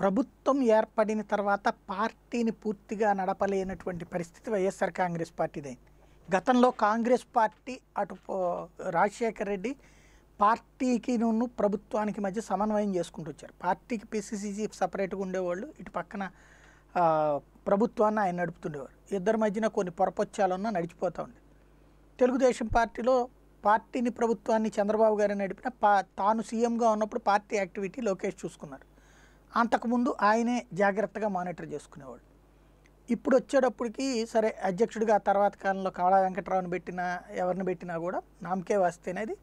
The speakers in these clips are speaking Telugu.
ప్రభుత్వం ఏర్పడిన తర్వాత పార్టీని పూర్తిగా నడపలేనటువంటి పరిస్థితి వైఎస్ఆర్ కాంగ్రెస్ పార్టీదే గతంలో కాంగ్రెస్ పార్టీ అటు రాజశేఖర రెడ్డి పార్టీకి నూను ప్రభుత్వానికి మధ్య సమన్వయం చేసుకుంటూ వచ్చారు పార్టీకి పిసిసి చీఫ్ సపరేట్గా ఉండేవాళ్ళు ఇటు పక్కన ప్రభుత్వాన్ని ఆయన నడుపుతుండేవారు ఇద్దరి మధ్యన కొన్ని పొరపొచ్చాలన్నా నడిచిపోతూ ఉండే తెలుగుదేశం పార్టీలో పార్టీని ప్రభుత్వాన్ని చంద్రబాబు గారు నడిపిన పా తాను సీఎంగా ఉన్నప్పుడు పార్టీ యాక్టివిటీ లోకేష్ చూసుకున్నారు అంతకుముందు ఆయనే జాగ్రత్తగా మానిటర్ చేసుకునేవాడు ఇప్పుడు వచ్చేటప్పటికి సరే అధ్యక్షుడిగా తర్వాత కాలంలో కావడా వెంకటరావుని పెట్టినా ఎవరిని పెట్టినా కూడా నామకే వస్తే అనేది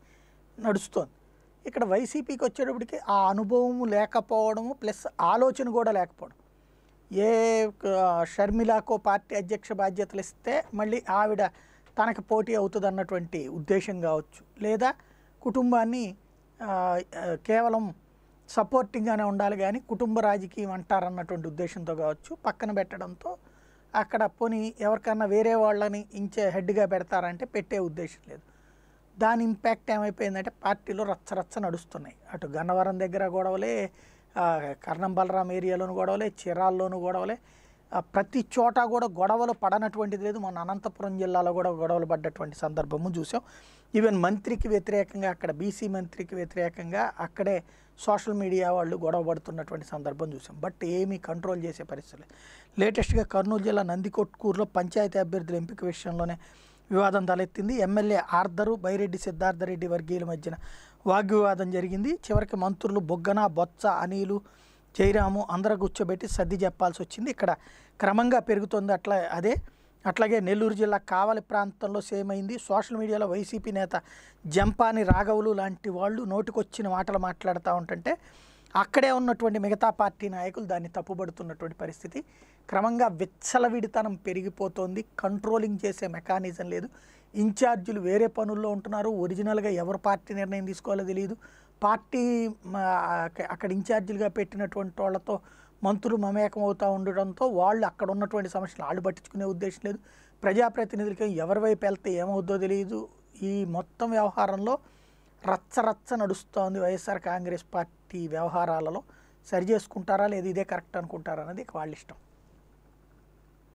నడుస్తోంది ఇక్కడ వైసీపీకి వచ్చేటప్పటికి ఆ అనుభవం లేకపోవడము ప్లస్ ఆలోచన కూడా లేకపోవడం ఏ షర్మిలాకో పార్టీ అధ్యక్ష బాధ్యతలు ఇస్తే మళ్ళీ ఆవిడ తనకు పోటీ అవుతుంది అన్నటువంటి ఉద్దేశం కావచ్చు లేదా కుటుంబాన్ని కేవలం సపోర్టింగ్గానే ఉండాలి కానీ కుటుంబ రాజకీయం అంటారన్నటువంటి ఉద్దేశంతో కావచ్చు పక్కన పెట్టడంతో అక్కడ పోనీ ఎవరికన్నా వేరే వాళ్ళని ఇంచే హెడ్గా పెడతారంటే పెట్టే ఉద్దేశం లేదు దాని ఇంపాక్ట్ ఏమైపోయిందంటే పార్టీలో రచ్చరచ్చ నడుస్తున్నాయి అటు గన్నవరం దగ్గర గొడవలే కర్ణం బలరాం ఏరియాలోను గొడవలే చీరాల్లోనూ గొడవలే ప్రతి చోట కూడా గొడవలు పడనటువంటిది లేదు మన అనంతపురం జిల్లాలో కూడా గొడవలు పడ్డటువంటి సందర్భము చూసాం ఈవెన్ మంత్రికి వ్యతిరేకంగా అక్కడ బీసీ మంత్రికి వ్యతిరేకంగా అక్కడే సోషల్ మీడియా వాళ్ళు గొడవ పడుతున్నటువంటి సందర్భం చూసాం బట్ ఏమీ కంట్రోల్ చేసే పరిస్థితులు లేటెస్ట్గా కర్నూలు జిల్లా నందికొట్కూరులో పంచాయతీ అభ్యర్థుల ఎంపిక విషయంలోనే వివాదం తలెత్తింది ఎమ్మెల్యే ఆర్దరు బైరెడ్డి సిద్ధార్థరెడ్డి వర్గీయుల మధ్యన వాగ్వివాదం జరిగింది చివరికి మంత్రులు బొగ్గన బొత్స అనిలు జయరాము అందరూ కూర్చోబెట్టి సర్ది చెప్పాల్సి వచ్చింది ఇక్కడ క్రమంగా పెరుగుతుంది అట్లా అదే అట్లాగే నెల్లూరు జిల్లా కావలి ప్రాంతంలో సేమ్ అయింది సోషల్ మీడియాలో వైసీపీ నేత జంపాని రాఘవులు లాంటి వాళ్ళు నోటికొచ్చిన మాటలు మాట్లాడుతూ ఉంటుంటే అక్కడే ఉన్నటువంటి మిగతా పార్టీ నాయకులు దాన్ని తప్పుబడుతున్నటువంటి పరిస్థితి క్రమంగా విచ్చలవిడితనం పెరిగిపోతోంది కంట్రోలింగ్ చేసే మెకానిజం లేదు ఇన్ఛార్జీలు వేరే పనుల్లో ఉంటున్నారు ఒరిజినల్గా ఎవరు పార్టీ నిర్ణయం తీసుకోవాలో తెలియదు పార్టీ అక్కడ ఇన్ఛార్జీలుగా పెట్టినటువంటి వాళ్ళతో మంత్రులు మమేకం అవుతూ ఉండడంతో వాళ్ళు అక్కడ ఉన్నటువంటి సమస్యలు వాళ్ళు పట్టించుకునే ఉద్దేశం లేదు ప్రజాప్రతినిధులకి ఎవరి వైపు వెళ్తే ఏమవుద్దో తెలియదు ఈ మొత్తం వ్యవహారంలో రచ్చరచ్చ నడుస్తోంది వైఎస్ఆర్ కాంగ్రెస్ పార్టీ వ్యవహారాలలో సరి చేసుకుంటారా లేదు ఇదే కరెక్ట్ అనుకుంటారా అనేది వాళ్ళ ఇష్టం